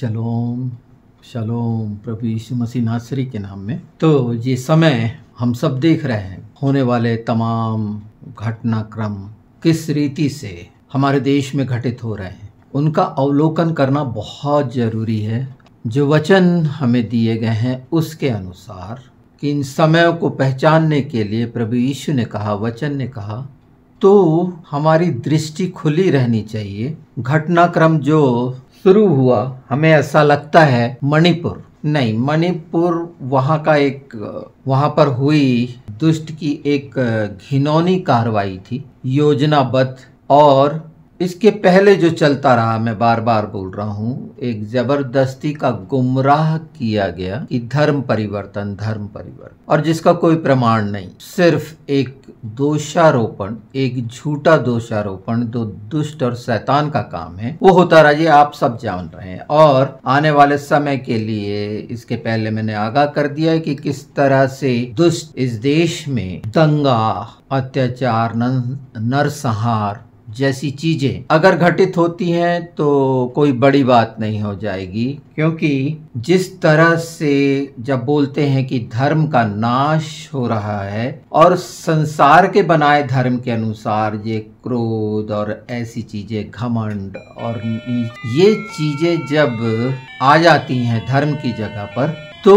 शलोम शलोम प्रभु यीशु मसीह नासरी के नाम में तो ये समय हम सब देख रहे हैं होने वाले तमाम घटनाक्रम किस रीति से हमारे देश में घटित हो रहे हैं उनका अवलोकन करना बहुत ज़रूरी है जो वचन हमें दिए गए हैं उसके अनुसार कि इन समयों को पहचानने के लिए प्रभु यीशु ने कहा वचन ने कहा तो हमारी दृष्टि खुली रहनी चाहिए घटनाक्रम जो शुरू हुआ हमें ऐसा लगता है मणिपुर नहीं मणिपुर वहाँ का एक वहाँ पर हुई दुष्ट की एक घिनौनी कार्रवाई थी योजनाबद्ध और इसके पहले जो चलता रहा मैं बार बार बोल रहा हूँ एक जबरदस्ती का गुमराह किया गया कि धर्म परिवर्तन धर्म परिवर्तन और जिसका कोई प्रमाण नहीं सिर्फ एक दोषारोपण एक झूठा दोषारोपण जो दुष्ट और शैतान का काम है वो होता रहा ये आप सब जान रहे हैं और आने वाले समय के लिए इसके पहले मैंने आगाह कर दिया है कि किस तरह से दुष्ट इस देश में दंगा अत्याचार नरसंहार जैसी चीज़ें अगर घटित होती हैं तो कोई बड़ी बात नहीं हो जाएगी क्योंकि जिस तरह से जब बोलते हैं कि धर्म का नाश हो रहा है और संसार के बनाए धर्म के अनुसार ये क्रोध और ऐसी चीज़ें घमंड और ये चीज़ें जब आ जाती हैं धर्म की जगह पर तो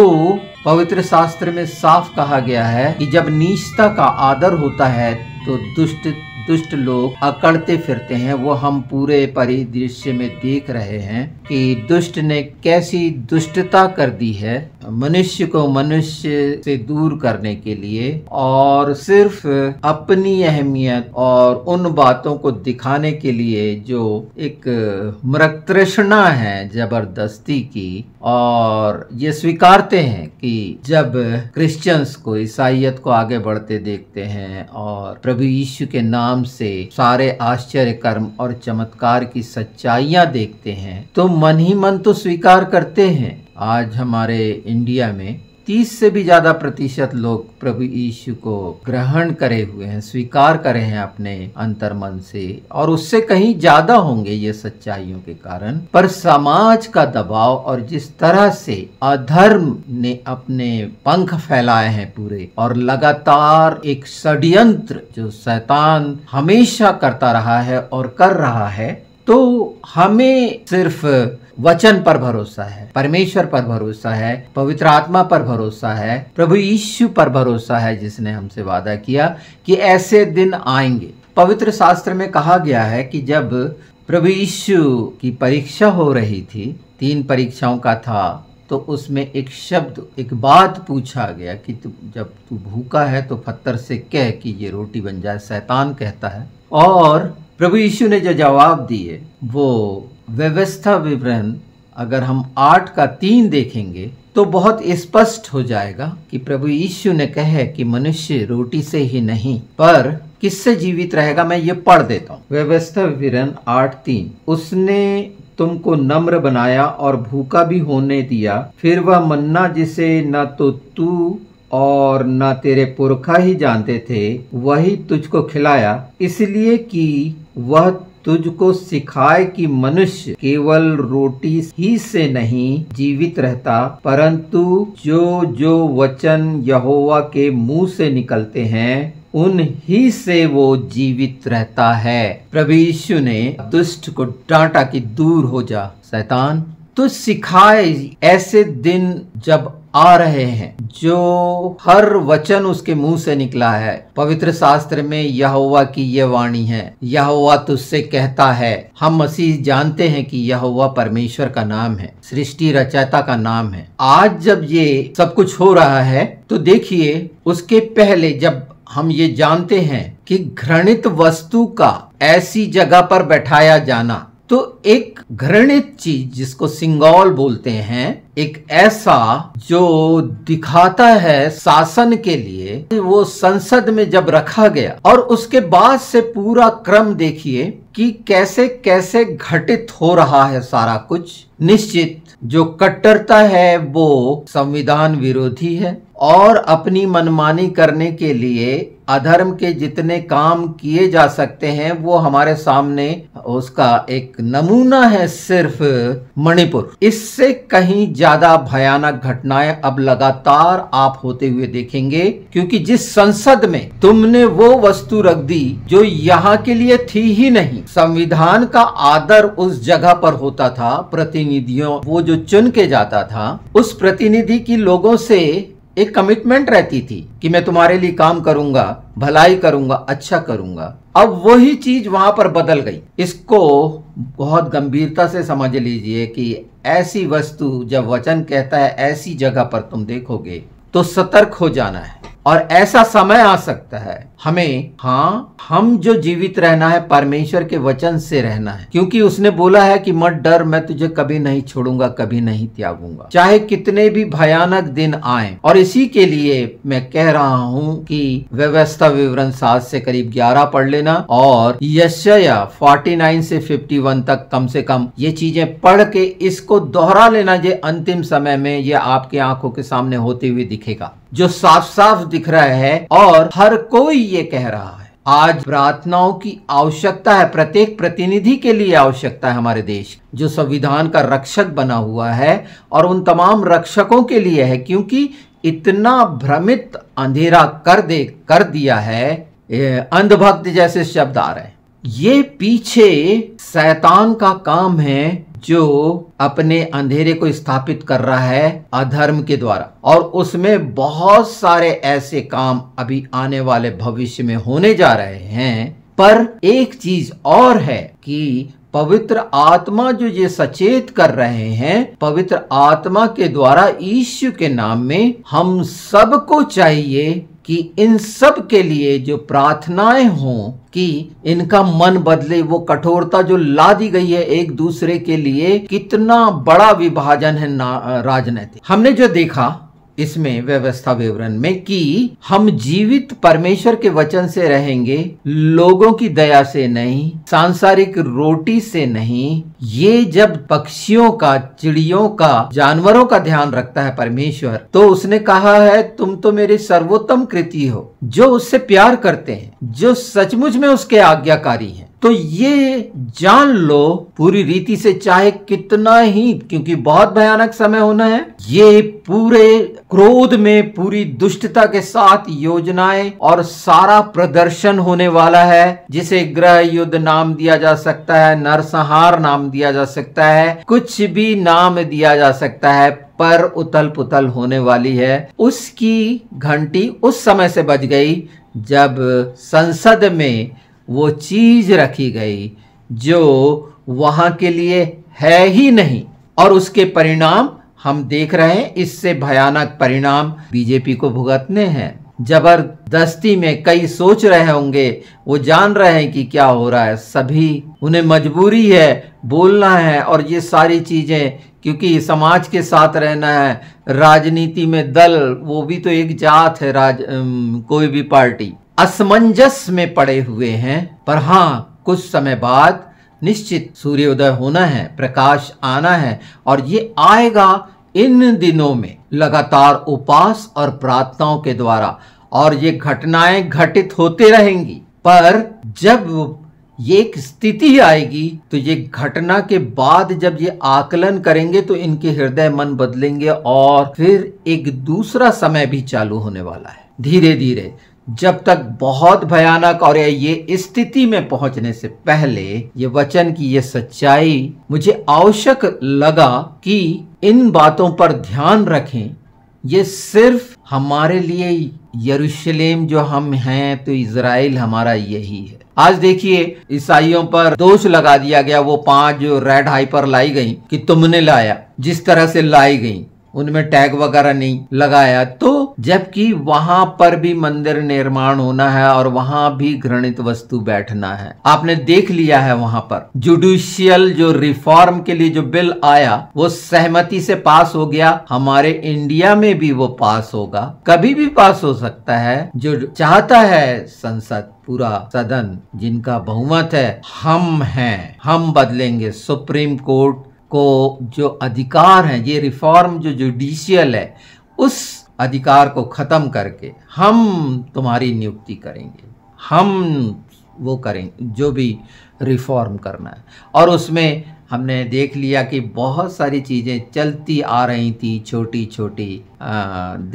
पवित्र शास्त्र में साफ कहा गया है कि जब नीचता का आदर होता है तो दुष्ट दुष्ट लोग अकड़ते फिरते हैं वो हम पूरे परिदृश्य में देख रहे हैं कि दुष्ट ने कैसी दुष्टता कर दी है मनुष्य को मनुष्य से दूर करने के लिए और सिर्फ अपनी अहमियत और उन बातों को दिखाने के लिए जो एक मृत तृष्णा है जबरदस्ती की और ये स्वीकारते हैं कि जब क्रिश्चियंस को ईसाइत को आगे बढ़ते देखते हैं और प्रभु यीशु के नाम से सारे आश्चर्य कर्म और चमत्कार की सच्चाइयां देखते हैं तो मन ही मन तो स्वीकार करते हैं आज हमारे इंडिया में तीस से भी ज़्यादा प्रतिशत लोग प्रभु यीशु को ग्रहण करे हुए हैं स्वीकार करे हैं अपने अंतर मन से और उससे कहीं ज़्यादा होंगे ये सच्चाइयों के कारण पर समाज का दबाव और जिस तरह से अधर्म ने अपने पंख फैलाए हैं पूरे और लगातार एक षड्यंत्र जो शैतान हमेशा करता रहा है और कर रहा है तो हमें सिर्फ वचन पर भरोसा है परमेश्वर पर भरोसा है पवित्र आत्मा पर भरोसा है प्रभु यीशु पर भरोसा है जिसने हमसे वादा किया कि ऐसे दिन आएंगे पवित्र शास्त्र में कहा गया है कि जब प्रभु यीशु की परीक्षा हो रही थी तीन परीक्षाओं का था तो उसमें एक शब्द एक बात पूछा गया कि तु, जब तू भूखा है तो पत्थर से कह कि ये रोटी बन जाए शैतान कहता है और प्रभु यीशु ने जो जवाब दिए वो व्यवस्था विवरण अगर हम आठ का तीन देखेंगे तो बहुत स्पष्ट हो जाएगा कि प्रभु यीशु ने कहे कि मनुष्य रोटी से ही नहीं पर किससे जीवित रहेगा मैं ये पढ़ देता हूँ व्यवस्था विवरण आठ तीन उसने तुमको नम्र बनाया और भूखा भी होने दिया फिर वह मन्ना जिसे न तो तू और न तेरे पुरखा ही जानते थे वही तुझको खिलाया इसलिए कि वह तुझको सिखाए कि मनुष्य केवल रोटी ही से नहीं जीवित रहता परंतु जो जो वचन यहोवा के मुंह से निकलते हैं उन ही से वो जीवित रहता है प्रभु यीशु ने दुष्ट को डांटा कि दूर हो जा सैतान तो सिखाए ऐसे दिन जब आ रहे हैं जो हर वचन उसके मुंह से निकला है पवित्र शास्त्र में यहोवा की यह वाणी है यहोवा तुझसे कहता है हम मसीह जानते हैं कि यहोवा परमेश्वर का नाम है सृष्टि रचयता का नाम है आज जब ये सब कुछ हो रहा है तो देखिए उसके पहले जब हम ये जानते हैं कि घृणित वस्तु का ऐसी जगह पर बैठाया जाना तो एक घृणित चीज जिसको सिंगौल बोलते हैं एक ऐसा जो दिखाता है शासन के लिए वो संसद में जब रखा गया और उसके बाद से पूरा क्रम देखिए कि कैसे कैसे घटित हो रहा है सारा कुछ निश्चित जो कट्टरता है वो संविधान विरोधी है और अपनी मनमानी करने के लिए अधर्म के जितने काम किए जा सकते हैं वो हमारे सामने उसका एक नमूना है सिर्फ मणिपुर इससे कहीं ज्यादा भयानक घटनाएं अब लगातार आप होते हुए देखेंगे क्योंकि जिस संसद में तुमने वो वस्तु रख दी जो यहाँ के लिए थी ही नहीं संविधान का आदर उस जगह पर होता था प्रतिनिधियों वो जो चुन के जाता था उस प्रतिनिधि की लोगों से एक कमिटमेंट रहती थी कि मैं तुम्हारे लिए काम करूंगा भलाई करूंगा अच्छा करूंगा अब वही चीज वहां पर बदल गई इसको बहुत गंभीरता से समझ लीजिए कि ऐसी वस्तु जब वचन कहता है ऐसी जगह पर तुम देखोगे तो सतर्क हो जाना है और ऐसा समय आ सकता है हमें हाँ हम जो जीवित रहना है परमेश्वर के वचन से रहना है क्योंकि उसने बोला है कि मत डर मैं तुझे कभी नहीं छोड़ूंगा कभी नहीं त्यागूंगा चाहे कितने भी भयानक दिन आए और इसी के लिए मैं कह रहा हूँ कि व्यवस्था विवरण सात से करीब ग्यारह पढ़ लेना और यशया फोर्टी नाइन से फिफ्टी वन तक कम से कम ये चीजें पढ़ के इसको दोहरा लेना ये अंतिम समय में ये आपके आंखों के सामने होते हुए दिखेगा जो साफ साफ दिख रहा है और हर कोई ये कह रहा है आज प्रार्थनाओं की आवश्यकता है प्रत्येक प्रतिनिधि के लिए आवश्यकता है हमारे देश जो संविधान का रक्षक बना हुआ है और उन तमाम रक्षकों के लिए है क्योंकि इतना भ्रमित अंधेरा कर दे कर दिया है अंधभक्त जैसे शब्द आ रहे हैं ये पीछे शैतान का काम है जो अपने अंधेरे को स्थापित कर रहा है अधर्म के द्वारा और उसमें बहुत सारे ऐसे काम अभी आने वाले भविष्य में होने जा रहे हैं पर एक चीज और है कि पवित्र आत्मा जो ये सचेत कर रहे हैं पवित्र आत्मा के द्वारा ईश्व के नाम में हम सबको चाहिए कि इन सब के लिए जो प्रार्थनाएं हों कि इनका मन बदले वो कठोरता जो ला दी गई है एक दूसरे के लिए कितना बड़ा विभाजन है राजनीतिक हमने जो देखा इसमें व्यवस्था विवरण में कि हम जीवित परमेश्वर के वचन से रहेंगे लोगों की दया से नहीं सांसारिक रोटी से नहीं ये जब पक्षियों का चिड़ियों का जानवरों का ध्यान रखता है परमेश्वर तो उसने कहा है तुम तो मेरे सर्वोत्तम कृति हो जो उससे प्यार करते हैं जो सचमुच में उसके आज्ञाकारी हैं तो ये जान लो पूरी रीति से चाहे कितना ही क्योंकि बहुत भयानक समय होना है ये पूरे क्रोध में पूरी दुष्टता के साथ योजनाएं और सारा प्रदर्शन होने वाला है जिसे ग्रह युद्ध नाम दिया जा सकता है नरसंहार नाम दिया जा सकता है कुछ भी नाम दिया जा सकता है पर उतल पुतल होने वाली है उसकी घंटी उस समय से बज गई जब संसद में वो चीज रखी गई जो वहां के लिए है ही नहीं और उसके परिणाम हम देख रहे हैं इससे भयानक परिणाम बीजेपी को भुगतने हैं जबरदस्ती में कई सोच रहे होंगे वो जान रहे हैं कि क्या हो रहा है सभी उन्हें मजबूरी है बोलना है और ये सारी चीज़ें क्योंकि समाज के साथ रहना है राजनीति में दल वो भी तो एक जात है राज कोई भी पार्टी असमंजस में पड़े हुए हैं पर हाँ कुछ समय बाद निश्चित सूर्योदय होना है प्रकाश आना है और ये आएगा इन दिनों में लगातार उपास और प्रार्थनाओं के द्वारा और ये घटनाएं घटित होते रहेंगी पर जब ये एक स्थिति आएगी तो ये घटना के बाद जब ये आकलन करेंगे तो इनके हृदय मन बदलेंगे और फिर एक दूसरा समय भी चालू होने वाला है धीरे धीरे जब तक बहुत भयानक और ये स्थिति में पहुंचने से पहले ये वचन की ये सच्चाई मुझे आवश्यक लगा कि इन बातों पर ध्यान रखें ये सिर्फ हमारे लिए यरूशलेम जो हम हैं तो इसराइल हमारा यही है आज देखिए ईसाइयों पर दोष लगा दिया गया वो पांच जो रेड हाइपर लाई गई कि तुमने लाया जिस तरह से लाई गई उनमें टैग वगैरह नहीं लगाया तो जबकि वहां पर भी मंदिर निर्माण होना है और वहां भी घृणित वस्तु बैठना है आपने देख लिया है वहां पर जुडिशियल जो रिफॉर्म के लिए जो बिल आया वो सहमति से पास हो गया हमारे इंडिया में भी वो पास होगा कभी भी पास हो सकता है जो चाहता है संसद पूरा सदन जिनका बहुमत है हम हैं हम बदलेंगे सुप्रीम कोर्ट को जो अधिकार हैं ये रिफॉर्म जो जुडिशियल है उस अधिकार को ख़त्म करके हम तुम्हारी नियुक्ति करेंगे हम वो करेंगे जो भी रिफॉर्म करना है और उसमें हमने देख लिया कि बहुत सारी चीज़ें चलती आ रही थी छोटी छोटी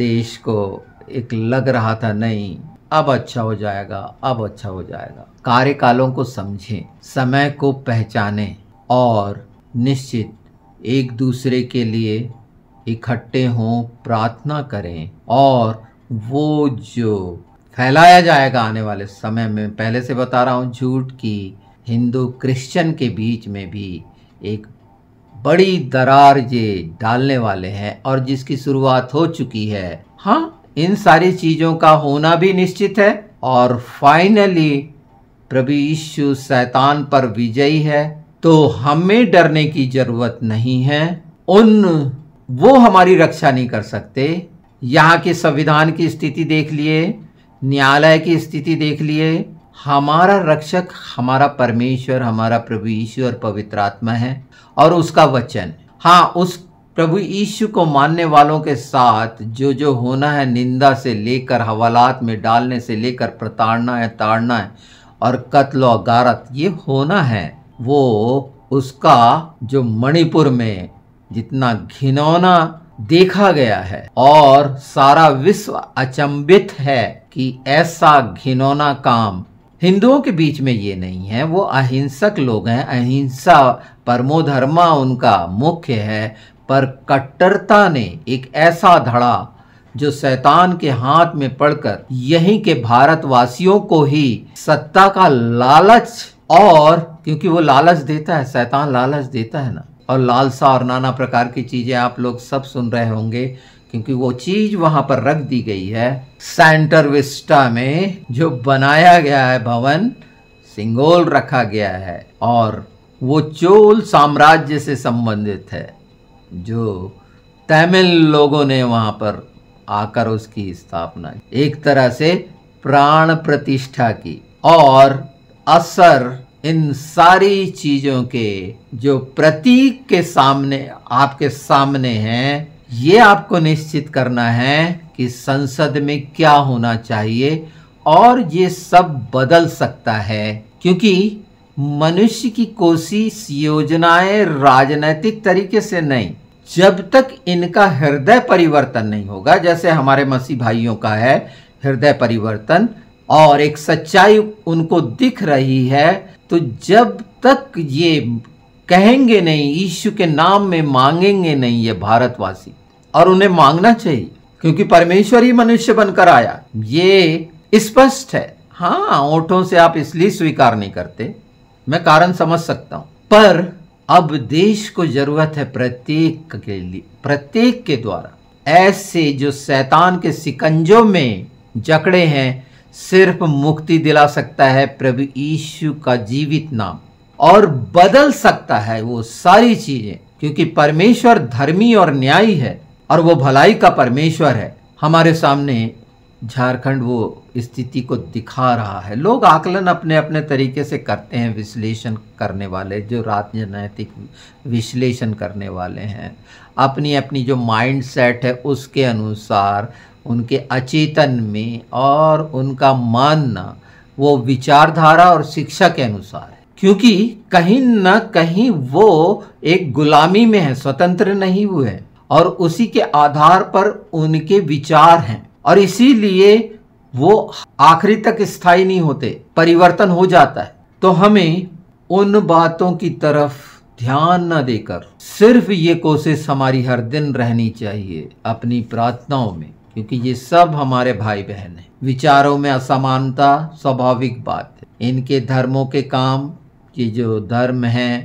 देश को एक लग रहा था नहीं अब अच्छा हो जाएगा अब अच्छा हो जाएगा कार्यकालों को समझें समय को पहचानें और निश्चित एक दूसरे के लिए इकट्ठे हों प्रार्थना करें और वो जो फैलाया जाएगा आने वाले समय में पहले से बता रहा हूँ झूठ की हिंदू क्रिश्चियन के बीच में भी एक बड़ी दरार ये डालने वाले हैं और जिसकी शुरुआत हो चुकी है हाँ इन सारी चीज़ों का होना भी निश्चित है और फाइनली प्रभु यीशु शैतान पर विजयी है तो हमें डरने की जरूरत नहीं है उन वो हमारी रक्षा नहीं कर सकते यहाँ के संविधान की स्थिति देख लिए न्यायालय की स्थिति देख लिए हमारा रक्षक हमारा परमेश्वर हमारा प्रभु ईश्वर पवित्र आत्मा है और उसका वचन हाँ उस प्रभु यीशु को मानने वालों के साथ जो जो होना है निंदा से लेकर हवालात में डालने से लेकर प्रताड़ना है ताड़ना है और कत्ल और गारत ये होना है वो उसका जो मणिपुर में जितना घिनौना देखा गया है और सारा विश्व अचंबित है कि ऐसा घिनौना काम हिंदुओं के बीच में ये नहीं है वो अहिंसक लोग हैं अहिंसा परमोधर्मा उनका मुख्य है पर कट्टरता ने एक ऐसा धड़ा जो शैतान के हाथ में पड़कर यहीं के भारतवासियों को ही सत्ता का लालच और क्योंकि वो लालच देता है शैतान लालच देता है ना और लालसा और नाना प्रकार की चीज़ें आप लोग सब सुन रहे होंगे क्योंकि वो चीज़ वहाँ पर रख दी गई है सेंटर विस्टा में जो बनाया गया है भवन सिंगोल रखा गया है और वो चोल साम्राज्य से संबंधित है जो तमिल लोगों ने वहाँ पर आकर उसकी स्थापना की एक तरह से प्राण प्रतिष्ठा की और असर इन सारी चीजों के जो प्रतीक के सामने आपके सामने हैं ये आपको निश्चित करना है कि संसद में क्या होना चाहिए और ये सब बदल सकता है क्योंकि मनुष्य की कोशिश योजनाएं राजनैतिक तरीके से नहीं जब तक इनका हृदय परिवर्तन नहीं होगा जैसे हमारे मसीह भाइयों का है हृदय परिवर्तन और एक सच्चाई उनको दिख रही है तो जब तक ये कहेंगे नहीं यीशु के नाम में मांगेंगे नहीं ये भारतवासी और उन्हें मांगना चाहिए क्योंकि परमेश्वर ही मनुष्य बनकर आया ये स्पष्ट है हाँ ओठों से आप इसलिए स्वीकार नहीं करते मैं कारण समझ सकता हूं पर अब देश को जरूरत है प्रत्येक के लिए प्रत्येक के द्वारा ऐसे जो शैतान के सिकंजों में जकड़े हैं सिर्फ मुक्ति दिला सकता है प्रभु यीशु का जीवित नाम और बदल सकता है वो सारी चीजें क्योंकि परमेश्वर धर्मी और न्यायी है और वो भलाई का परमेश्वर है हमारे सामने झारखंड वो स्थिति को दिखा रहा है लोग आकलन अपने अपने तरीके से करते हैं विश्लेषण करने वाले जो राजनैतिक विश्लेषण करने वाले हैं अपनी अपनी जो माइंड सेट है उसके अनुसार उनके अचेतन में और उनका मानना वो विचारधारा और शिक्षा के अनुसार है क्योंकि कहीं ना कहीं वो एक गुलामी में है स्वतंत्र नहीं हुए और उसी के आधार पर उनके विचार हैं और इसीलिए वो आखिरी तक स्थायी नहीं होते परिवर्तन हो जाता है तो हमें उन बातों की तरफ ध्यान न देकर सिर्फ ये कोशिश हमारी हर दिन रहनी चाहिए अपनी प्रार्थनाओं में क्योंकि ये सब हमारे भाई बहन हैं विचारों में असमानता स्वाभाविक बात है इनके धर्मों के काम ये जो धर्म हैं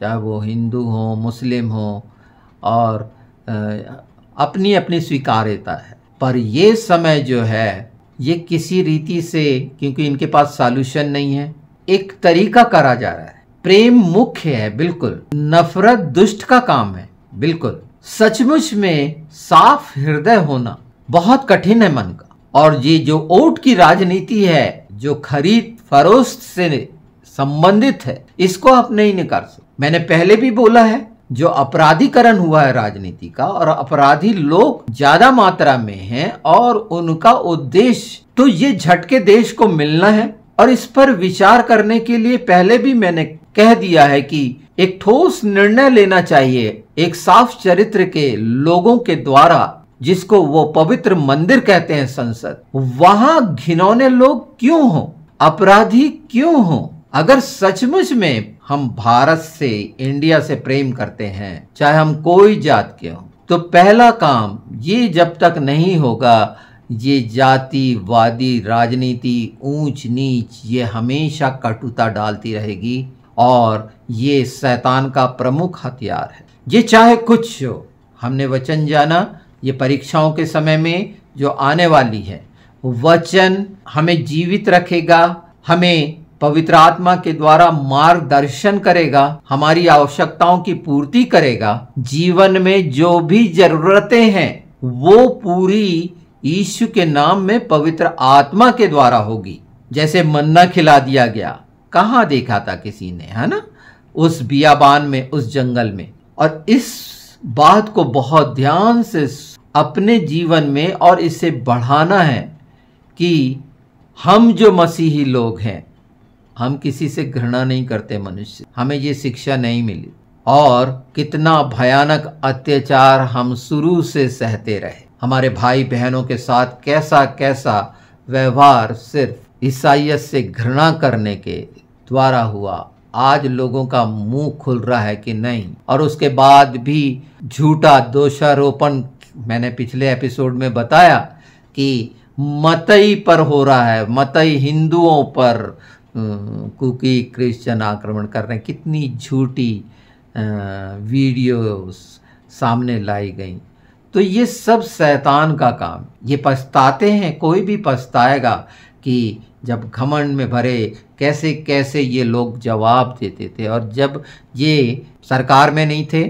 चाहे वो हिंदू हो मुस्लिम हो और अपनी अपनी स्वीकार्यता है पर ये समय जो है ये किसी रीति से क्योंकि इनके पास सॉल्यूशन नहीं है एक तरीका करा जा रहा है प्रेम मुख्य है बिल्कुल नफरत दुष्ट का काम है बिल्कुल सचमुच में साफ हृदय होना बहुत कठिन है मन का और ये जो ओट की राजनीति है जो खरीद फरोख्त से संबंधित है इसको आप नहीं निकाल सकते मैंने पहले भी बोला है जो अपराधीकरण हुआ है राजनीति का और अपराधी लोग ज्यादा मात्रा में हैं और उनका उद्देश्य तो ये झटके देश को मिलना है और इस पर विचार करने के लिए पहले भी मैंने कह दिया है कि एक ठोस निर्णय लेना चाहिए एक साफ चरित्र के लोगों के द्वारा जिसको वो पवित्र मंदिर कहते हैं संसद वहां घिनौने लोग क्यों हो अपराधी क्यों हो अगर सचमुच में हम भारत से इंडिया से प्रेम करते हैं चाहे हम कोई जात के हों तो पहला काम ये जब तक नहीं होगा ये जाति वादी राजनीति ऊंच नीच ये हमेशा कटुता डालती रहेगी और ये शैतान का प्रमुख हथियार है ये चाहे कुछ हो हमने वचन जाना ये परीक्षाओं के समय में जो आने वाली है वचन हमें जीवित रखेगा हमें पवित्र आत्मा के द्वारा मार्गदर्शन करेगा हमारी आवश्यकताओं की पूर्ति करेगा जीवन में जो भी जरूरतें हैं वो पूरी ईश्व के नाम में पवित्र आत्मा के द्वारा होगी जैसे मन्ना खिला दिया गया कहाँ देखा था किसी ने है ना उस बियाबान में उस जंगल में और इस बात को बहुत ध्यान से अपने जीवन में और इसे बढ़ाना है कि हम जो मसीही लोग हैं हम किसी से घृणा नहीं करते मनुष्य हमें ये शिक्षा नहीं मिली और कितना भयानक अत्याचार हम शुरू से सहते रहे हमारे भाई बहनों के साथ कैसा कैसा व्यवहार सिर्फ ईसाइत से घृणा करने के द्वारा हुआ आज लोगों का मुंह खुल रहा है कि नहीं और उसके बाद भी झूठा दोषारोपण मैंने पिछले एपिसोड में बताया कि मतई पर हो रहा है मतई हिंदुओं पर क्योंकि क्रिश्चियन आक्रमण कर रहे हैं कितनी झूठी वीडियोस सामने लाई गई तो ये सब शैतान का काम ये पछताते हैं कोई भी पछताएगा कि जब घमंड में भरे कैसे कैसे ये लोग जवाब देते थे और जब ये सरकार में नहीं थे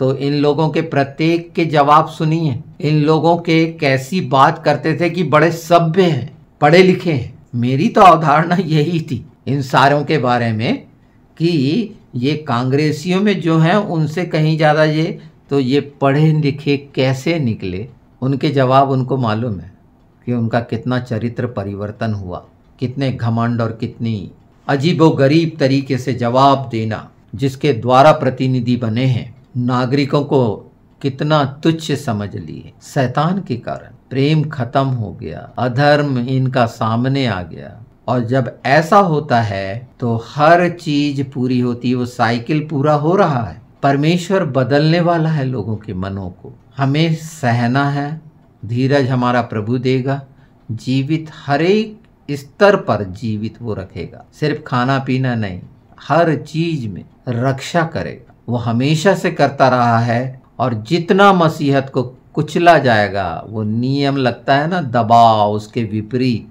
तो इन लोगों के प्रत्येक के जवाब सुनिए इन लोगों के कैसी बात करते थे कि बड़े सभ्य हैं पढ़े लिखे हैं मेरी तो अवधारणा यही थी इन सारों के बारे में कि ये कांग्रेसियों में जो हैं उनसे कहीं ज़्यादा ये तो ये पढ़े लिखे कैसे निकले उनके जवाब उनको मालूम है कि उनका कितना चरित्र परिवर्तन हुआ कितने घमंड और कितनी अजीबो गरीब तरीके से जवाब देना जिसके द्वारा प्रतिनिधि बने हैं नागरिकों को कितना तुच्छ समझ लिए शैतान के कारण प्रेम खत्म हो गया अधर्म इनका सामने आ गया और जब ऐसा होता है तो हर चीज पूरी होती है वो साइकिल पूरा हो रहा है परमेश्वर बदलने वाला है लोगों के मनों को हमें सहना है धीरज हमारा प्रभु देगा जीवित हरेक स्तर पर जीवित वो रखेगा सिर्फ खाना पीना नहीं हर चीज में रक्षा करेगा वो हमेशा से करता रहा है और जितना मसीहत को कुचला जाएगा वो नियम लगता है ना दबाव उसके विपरीत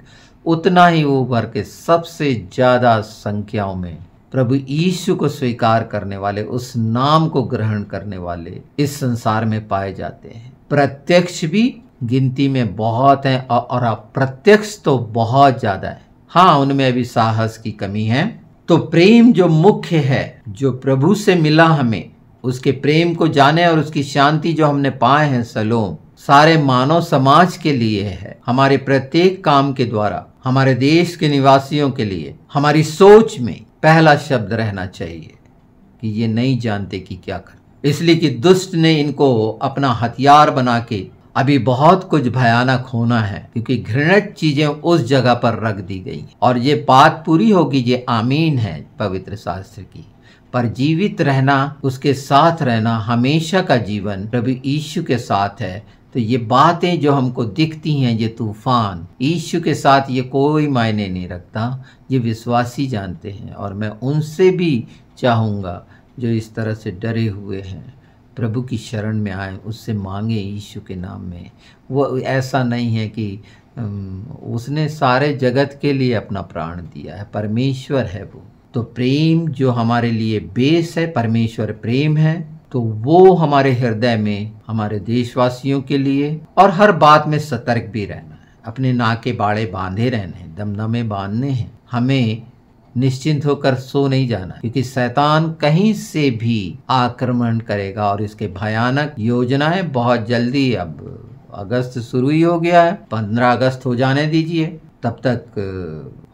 उतना ही वो भर के सबसे ज़्यादा संख्याओं में प्रभु यीशु को स्वीकार करने वाले उस नाम को ग्रहण करने वाले इस संसार में पाए जाते हैं प्रत्यक्ष भी गिनती में बहुत हैं और अप्रत्यक्ष तो बहुत ज़्यादा है हाँ उनमें अभी साहस की कमी है तो प्रेम जो मुख्य है जो प्रभु से मिला हमें उसके प्रेम को जाने और उसकी शांति जो हमने पाए हैं सलोम सारे मानव समाज के लिए है हमारे प्रत्येक काम के द्वारा हमारे देश के निवासियों के लिए हमारी सोच में पहला शब्द रहना चाहिए कि ये नहीं जानते कि क्या कर इसलिए कि दुष्ट ने इनको अपना हथियार बना के अभी बहुत कुछ भयानक होना है क्योंकि घृणित चीजें उस जगह पर रख दी गई और ये बात पूरी होगी ये आमीन है पवित्र शास्त्र की पर जीवित रहना उसके साथ रहना हमेशा का जीवन प्रभु यीशु के साथ है तो ये बातें जो हमको दिखती हैं ये तूफान ईश्व के साथ ये कोई मायने नहीं रखता ये विश्वासी जानते हैं और मैं उनसे भी चाहूँगा जो इस तरह से डरे हुए हैं प्रभु की शरण में आए उससे मांगे यीशु के नाम में वो ऐसा नहीं है कि उसने सारे जगत के लिए अपना प्राण दिया है परमेश्वर है वो तो प्रेम जो हमारे लिए बेस है परमेश्वर प्रेम है तो वो हमारे हृदय में हमारे देशवासियों के लिए और हर बात में सतर्क भी रहना है अपने नाके बाड़े बांधे रहने हैं दमदमे बांधने हैं हमें निश्चिंत होकर सो नहीं जाना क्योंकि शैतान कहीं से भी आक्रमण करेगा और इसके भयानक योजनाएं बहुत जल्दी अब अगस्त शुरू ही हो गया है पंद्रह अगस्त हो जाने दीजिए तब तक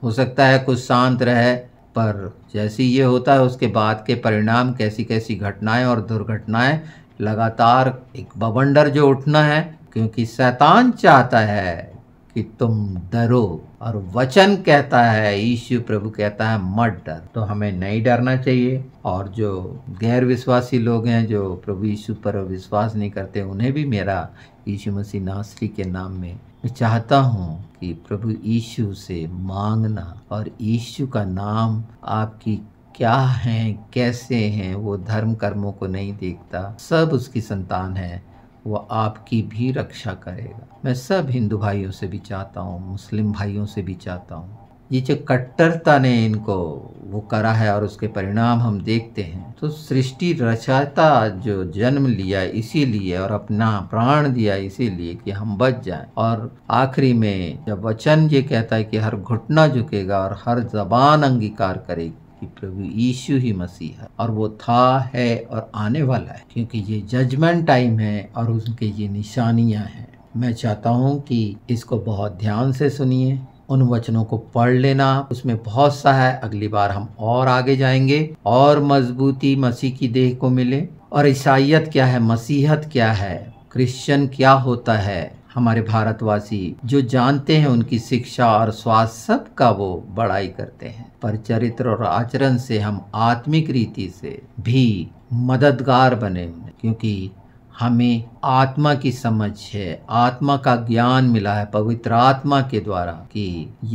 हो सकता है कुछ शांत रहे पर जैसी ये होता है उसके बाद के परिणाम कैसी कैसी घटनाएं और दुर्घटनाएं लगातार एक बवंडर जो उठना है क्योंकि शैतान चाहता है कि तुम डरो और वचन कहता है यीशु प्रभु कहता है मत डर तो हमें नहीं डरना चाहिए और जो गैर विश्वासी लोग हैं जो प्रभु यीशु पर विश्वास नहीं करते उन्हें भी मेरा यीशु मसीह नासरी के नाम में मैं चाहता हूँ कि प्रभु यीशु से मांगना और यीशु का नाम आपकी क्या हैं कैसे हैं वो धर्म कर्मों को नहीं देखता सब उसकी संतान है वह आपकी भी रक्षा करेगा मैं सब हिंदू भाइयों से भी चाहता हूँ मुस्लिम भाइयों से भी चाहता हूँ ये जो कट्टरता ने इनको वो करा है और उसके परिणाम हम देखते हैं तो सृष्टि रचाता जो जन्म लिया इसीलिए और अपना प्राण दिया इसीलिए कि हम बच जाएं और आखिरी में जब वचन ये कहता है कि हर घुटना झुकेगा और हर जबान अंगीकार करेगी कि प्रभु यीशु ही मसीह है और वो था है और आने वाला है क्योंकि ये जजमेंट टाइम है और उनके ये निशानियां हैं मैं चाहता हूँ कि इसको बहुत ध्यान से सुनिए उन वचनों को पढ़ लेना उसमें बहुत सा है अगली बार हम और आगे जाएंगे और मजबूती मसीह की देह को मिले और ईसाइत क्या है मसीहत क्या है क्रिश्चियन क्या होता है हमारे भारतवासी जो जानते हैं उनकी शिक्षा और स्वास्थ्य सब का वो बड़ाई करते हैं पर चरित्र और आचरण से हम आत्मिक रीति से भी मददगार बने क्योंकि हमें आत्मा की समझ है आत्मा का ज्ञान मिला है पवित्र आत्मा के द्वारा कि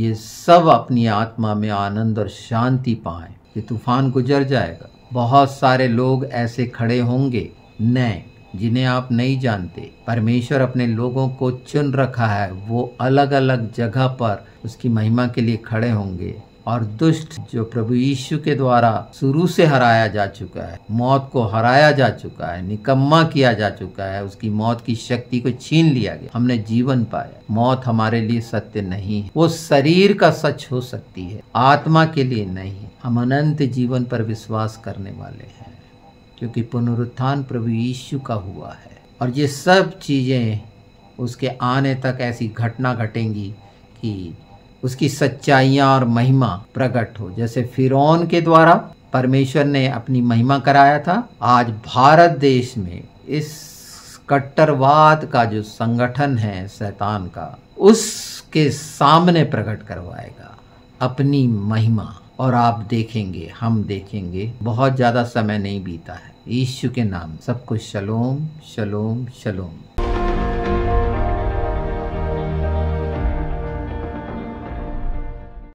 ये सब अपनी आत्मा में आनंद और शांति पाए ये तूफान गुजर जाएगा बहुत सारे लोग ऐसे खड़े होंगे नए जिन्हें आप नहीं जानते परमेश्वर अपने लोगों को चुन रखा है वो अलग अलग जगह पर उसकी महिमा के लिए खड़े होंगे और दुष्ट जो प्रभु यीशु के द्वारा शुरू से हराया जा चुका है मौत को हराया जा चुका है निकम्मा किया जा चुका है उसकी मौत की शक्ति को छीन लिया गया हमने जीवन पाया मौत हमारे लिए सत्य नहीं है वो शरीर का सच हो सकती है आत्मा के लिए नहीं हम अनंत जीवन पर विश्वास करने वाले हैं क्योंकि पुनरुत्थान प्रभु यीशु का हुआ है और ये सब चीज़ें उसके आने तक ऐसी घटना घटेंगी कि उसकी सच्चाइयाँ और महिमा प्रकट हो जैसे फिरौन के द्वारा परमेश्वर ने अपनी महिमा कराया था आज भारत देश में इस कट्टरवाद का जो संगठन है शैतान का उसके सामने प्रकट करवाएगा अपनी महिमा और आप देखेंगे हम देखेंगे बहुत ज़्यादा समय नहीं बीता है ईश्व के नाम सब कुछ शलोम शलोम शलोम